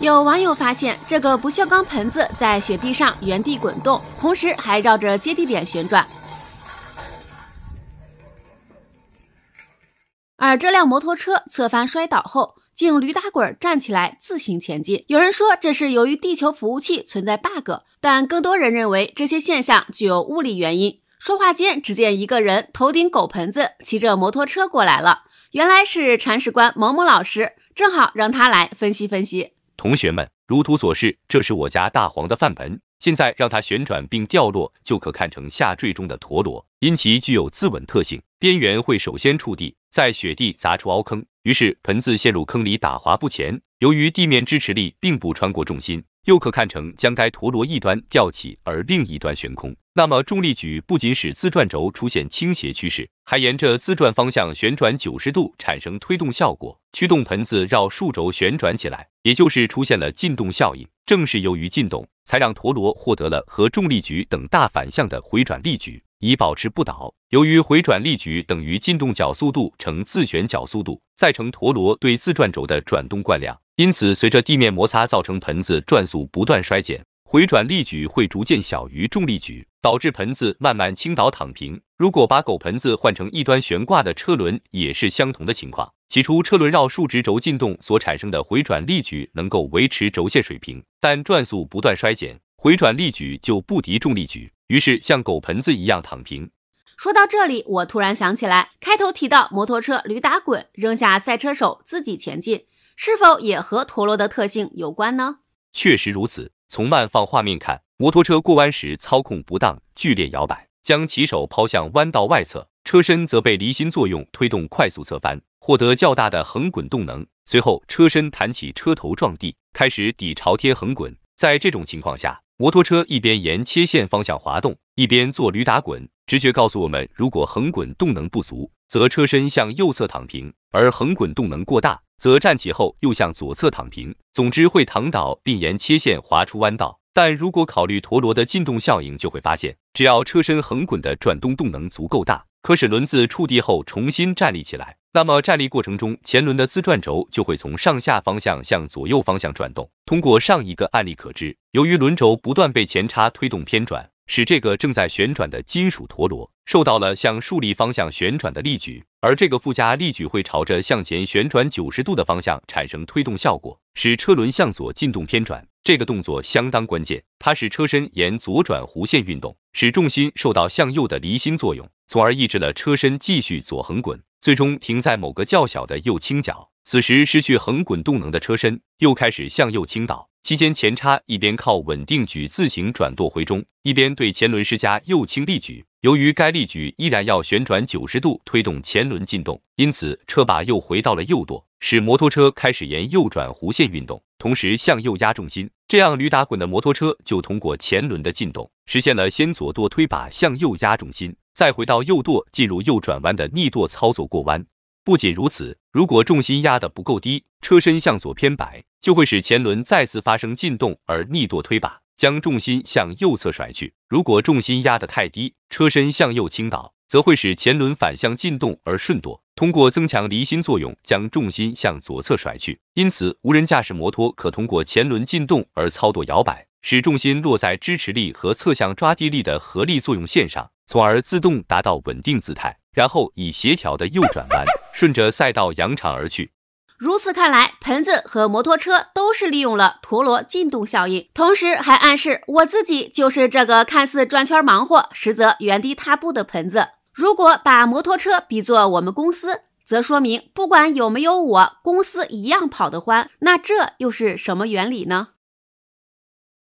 有网友发现，这个不锈钢盆子在雪地上原地滚动，同时还绕着接地点旋转。而这辆摩托车侧翻摔倒后，竟驴打滚站起来自行前进。有人说这是由于地球服务器存在 bug，但更多人认为这些现象具有物理原因。说话间，只见一个人头顶狗盆子骑着摩托车过来了，原来是铲屎官某某老师，正好让他来分析分析。同学们，如图所示，这是我家大黄的饭盆。现在让它旋转并掉落，就可看成下坠中的陀螺，因其具有自稳特性，边缘会首先触地，在雪地砸出凹坑，于是盆子陷入坑里打滑不前。由于地面支持力并不穿过重心，又可看成将该陀螺一端吊起，而另一端悬空。那么重力矩不仅使自转轴出现倾斜趋势，还沿着自转方向旋转九十度，产生推动效果，驱动盆子绕竖轴旋转起来，也就是出现了进动效应。正是由于进动，才让陀螺获得了和重力矩等大反向的回转力矩，以保持不倒。由于回转力矩等于进动角速度乘自旋角速度再乘陀螺对自转轴的转动惯量，因此随着地面摩擦造成盆子转速不断衰减。回转力矩会逐渐小于重力矩，导致盆子慢慢倾倒躺平。如果把狗盆子换成一端悬挂的车轮，也是相同的情况。起初，车轮绕竖直轴进动所产生的回转力矩能够维持轴线水平，但转速不断衰减，回转力矩就不敌重力矩，于是像狗盆子一样躺平。说到这里，我突然想起来，开头提到摩托车驴打滚，扔下赛车手自己前进，是否也和陀螺的特性有关呢？确实如此。从慢放画面看，摩托车过弯时操控不当，剧烈摇摆，将骑手抛向弯道外侧，车身则被离心作用推动快速侧翻，获得较大的横滚动能。随后，车身弹起，车头撞地，开始底朝天横滚。在这种情况下，摩托车一边沿切线方向滑动，一边做驴打滚。直觉告诉我们，如果横滚动能不足，则车身向右侧躺平；而横滚动能过大。则站起后又向左侧躺平，总之会躺倒并沿切线滑出弯道。但如果考虑陀螺的进动效应，就会发现，只要车身横滚的转动动能足够大，可使轮子触地后重新站立起来，那么站立过程中前轮的自转轴就会从上下方向向左右方向转动。通过上一个案例可知，由于轮轴不断被前叉推动偏转。使这个正在旋转的金属陀螺受到了向竖立方向旋转的力矩，而这个附加力矩会朝着向前旋转九十度的方向产生推动效果，使车轮向左进动偏转。这个动作相当关键，它使车身沿左转弧线运动，使重心受到向右的离心作用，从而抑制了车身继续左横滚，最终停在某个较小的右倾角。此时失去横滚动能的车身又开始向右倾倒，期间前叉一边靠稳定举自行转舵回中，一边对前轮施加右倾力矩。由于该力矩依然要旋转九十度推动前轮进动，因此车把又回到了右舵，使摩托车开始沿右转弧线运动，同时向右压重心。这样驴打滚的摩托车就通过前轮的进动，实现了先左舵推把向右压重心，再回到右舵进入右转弯的逆舵操作过弯。不仅如此，如果重心压得不够低，车身向左偏摆，就会使前轮再次发生进动而逆舵推把，将重心向右侧甩去；如果重心压得太低，车身向右倾倒，则会使前轮反向进动而顺舵，通过增强离心作用将重心向左侧甩去。因此，无人驾驶摩托可通过前轮进动而操作摇摆，使重心落在支持力和侧向抓地力的合力作用线上，从而自动达到稳定姿态，然后以协调的右转弯。顺着赛道扬长而去。如此看来，盆子和摩托车都是利用了陀螺进动效应，同时还暗示我自己就是这个看似转圈忙活，实则原地踏步的盆子。如果把摩托车比作我们公司，则说明不管有没有我，公司一样跑得欢。那这又是什么原理呢？